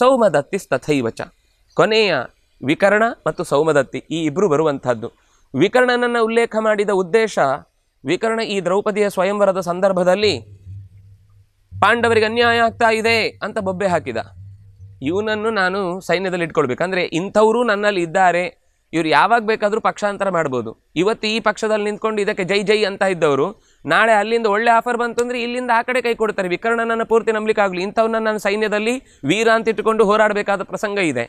ಸೌಮದತ್ತಿ ತಥೈವಚ ಕೊನೆಯ ವಿಕರ್ಣ ಮತ್ತು ಸೌಮದತ್ತಿ ಈ ಇಬ್ಬರು ಬರುವಂಥದ್ದು ವಿಕರ್ಣನನ್ನು ಉಲ್ಲೇಖ ಮಾಡಿದ ಉದ್ದೇಶ ವಿಕರ್ಣ ಈ ದ್ರೌಪದಿಯ ಸ್ವಯಂವರದ ಸಂದರ್ಭದಲ್ಲಿ ಪಾಂಡವರಿಗೆ ಅನ್ಯಾಯ ಆಗ್ತಾ ಇದೆ ಅಂತ ಬೊಬ್ಬೆ ಹಾಕಿದ ಇವನನ್ನು ನಾನು ಸೈನ್ಯದಲ್ಲಿ ಇಟ್ಕೊಳ್ಬೇಕಂದ್ರೆ ಇಂಥವರು ನನ್ನಲ್ಲಿ ಇದ್ದಾರೆ ಇವ್ರು ಯಾವಾಗ ಬೇಕಾದರೂ ಪಕ್ಷಾಂತರ ಮಾಡ್ಬೋದು ಇವತ್ತು ಈ ಪಕ್ಷದಲ್ಲಿ ನಿಂತ್ಕೊಂಡು ಇದಕ್ಕೆ ಜೈ ಜೈ ಅಂತ ಇದ್ದವರು ನಾಳೆ ಅಲ್ಲಿಂದ ಒಳ್ಳೆ ಆಫರ್ ಬಂತು ಅಂದರೆ ಇಲ್ಲಿಂದ ಆ ಕಡೆ ಕೈ ಕೊಡ್ತಾರೆ ವಿಕರ್ಣನನ್ನು ಪೂರ್ತಿ ನಂಬಲಿಕ್ಕಾಗಲಿ ಇಂಥವನ್ನ ನನ್ನ ಸೈನ್ಯದಲ್ಲಿ ವೀರ ಅಂತ ಇಟ್ಟುಕೊಂಡು ಹೋರಾಡಬೇಕಾದ ಪ್ರಸಂಗ ಇದೆ